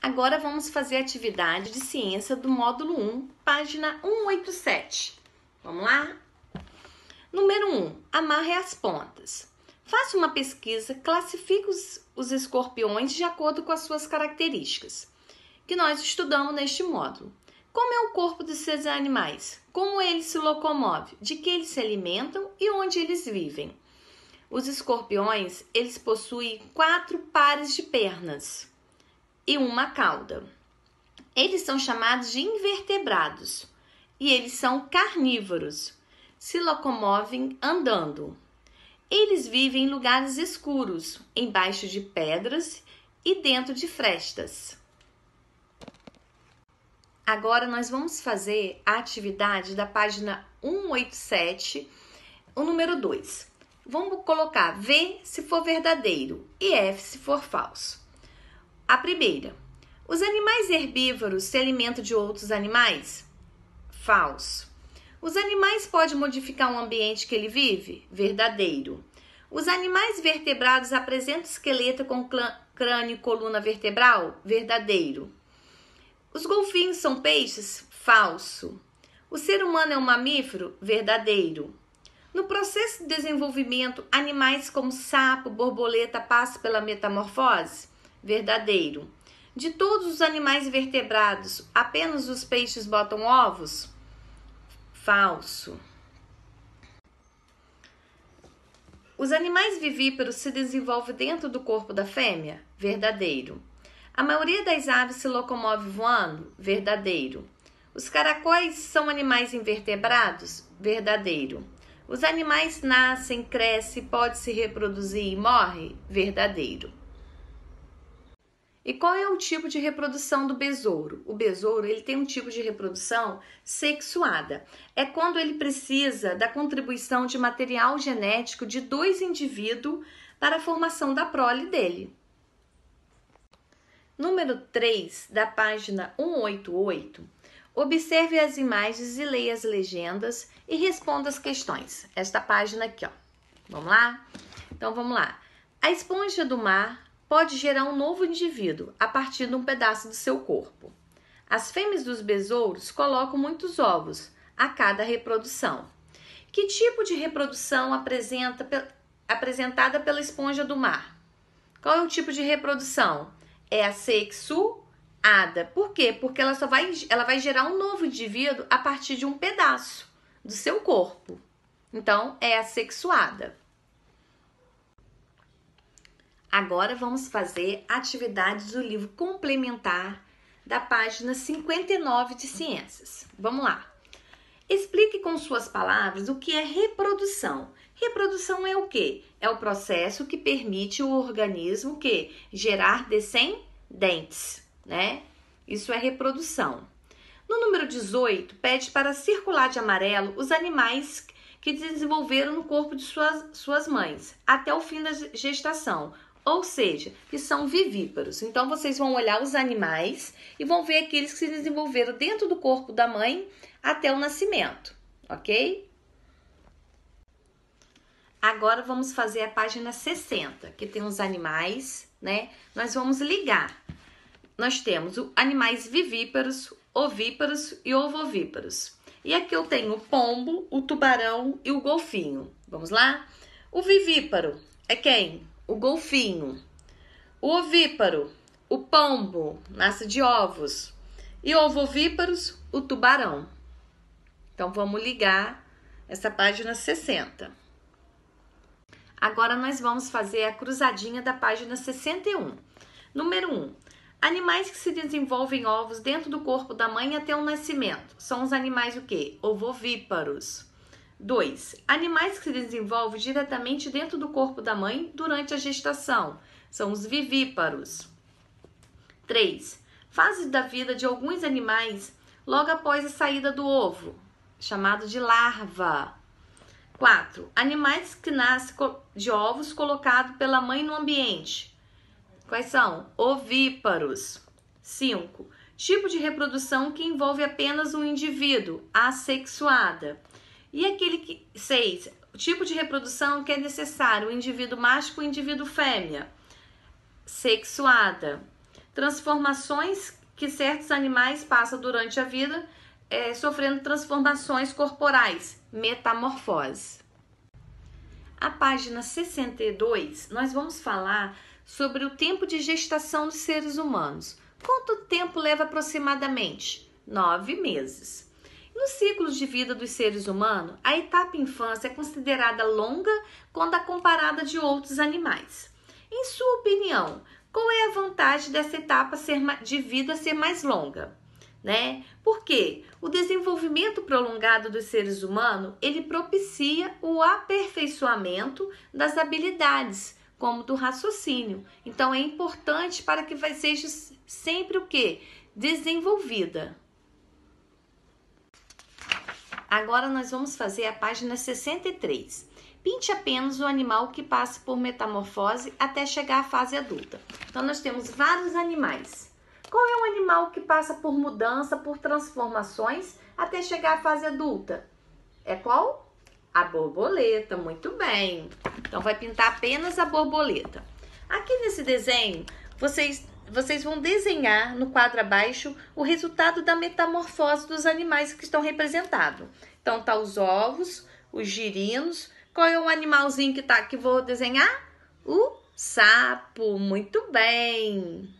Agora vamos fazer a atividade de ciência do módulo 1, página 187. Vamos lá? Número 1. Amarre as pontas. Faça uma pesquisa, classifique os, os escorpiões de acordo com as suas características, que nós estudamos neste módulo. Como é o corpo desses animais? Como eles se locomovem? De que eles se alimentam e onde eles vivem? Os escorpiões, eles possuem quatro pares de pernas e uma cauda. Eles são chamados de invertebrados e eles são carnívoros. Se locomovem andando. Eles vivem em lugares escuros, embaixo de pedras e dentro de frestas. Agora nós vamos fazer a atividade da página 187, o número 2. Vamos colocar V se for verdadeiro e F se for falso. A primeira: os animais herbívoros se alimentam de outros animais? Falso. Os animais podem modificar o ambiente que ele vive? Verdadeiro. Os animais vertebrados apresentam esqueleto com crânio e coluna vertebral? Verdadeiro. Os golfinhos são peixes? Falso. O ser humano é um mamífero? Verdadeiro. No processo de desenvolvimento, animais como sapo, borboleta passam pela metamorfose? verdadeiro. De todos os animais vertebrados, apenas os peixes botam ovos? Falso. Os animais vivíparos se desenvolvem dentro do corpo da fêmea? Verdadeiro. A maioria das aves se locomove voando? Verdadeiro. Os caracóis são animais invertebrados? Verdadeiro. Os animais nascem, crescem, podem se reproduzir e morrem? Verdadeiro. E qual é o tipo de reprodução do besouro? O besouro ele tem um tipo de reprodução sexuada. É quando ele precisa da contribuição de material genético de dois indivíduos para a formação da prole dele. Número 3 da página 188. Observe as imagens e leia as legendas e responda as questões. Esta página aqui, ó. Vamos lá? Então vamos lá. A esponja do mar pode gerar um novo indivíduo a partir de um pedaço do seu corpo. As fêmeas dos besouros colocam muitos ovos a cada reprodução. Que tipo de reprodução apresenta, apresentada pela esponja do mar? Qual é o tipo de reprodução? É a sexuada. Por quê? Porque ela só vai, ela vai gerar um novo indivíduo a partir de um pedaço do seu corpo. Então, é a sexuada. Agora vamos fazer atividades do livro complementar da página 59 de Ciências. Vamos lá. Explique com suas palavras o que é reprodução. Reprodução é o que? É o processo que permite o organismo que gerar descendentes, né? Isso é reprodução. No número 18, pede para circular de amarelo os animais que desenvolveram no corpo de suas, suas mães até o fim da gestação, ou seja, que são vivíparos. Então vocês vão olhar os animais e vão ver aqueles que se desenvolveram dentro do corpo da mãe até o nascimento, ok? Agora vamos fazer a página 60, que tem os animais, né? Nós vamos ligar. Nós temos animais vivíparos, ovíparos e ovovíparos. E aqui eu tenho o pombo, o tubarão e o golfinho. Vamos lá? O vivíparo é quem? o golfinho. O ovíparo, o pombo, nasce de ovos. E ovovíparos, o tubarão. Então vamos ligar essa página 60. Agora nós vamos fazer a cruzadinha da página 61. Número 1. Animais que se desenvolvem ovos dentro do corpo da mãe até o nascimento. São os animais o quê? Ovovíparos. 2. Animais que se desenvolvem diretamente dentro do corpo da mãe durante a gestação. São os vivíparos. 3. Fase da vida de alguns animais logo após a saída do ovo, chamado de larva. 4. Animais que nascem de ovos colocados pela mãe no ambiente. Quais são? Ovíparos. 5. Tipo de reprodução que envolve apenas um indivíduo, assexuada. E aquele que. o Tipo de reprodução que é necessário, o indivíduo macho o indivíduo fêmea. Sexuada. Transformações que certos animais passam durante a vida, é, sofrendo transformações corporais, metamorfose. A página 62, nós vamos falar sobre o tempo de gestação dos seres humanos. Quanto tempo leva aproximadamente? Nove meses. Nos ciclos de vida dos seres humanos, a etapa infância é considerada longa quando a comparada de outros animais. Em sua opinião, qual é a vantagem dessa etapa ser, de vida ser mais longa? Né? Porque o desenvolvimento prolongado dos seres humanos ele propicia o aperfeiçoamento das habilidades, como do raciocínio. Então é importante para que seja sempre o que desenvolvida, Agora nós vamos fazer a página 63. Pinte apenas o animal que passe por metamorfose até chegar à fase adulta. Então nós temos vários animais. Qual é o animal que passa por mudança, por transformações até chegar à fase adulta? É qual? A borboleta, muito bem. Então vai pintar apenas a borboleta. Aqui nesse desenho, vocês vocês vão desenhar no quadro abaixo o resultado da metamorfose dos animais que estão representados. Então, tá os ovos, os girinos. Qual é o animalzinho que tá que vou desenhar? O sapo. Muito bem.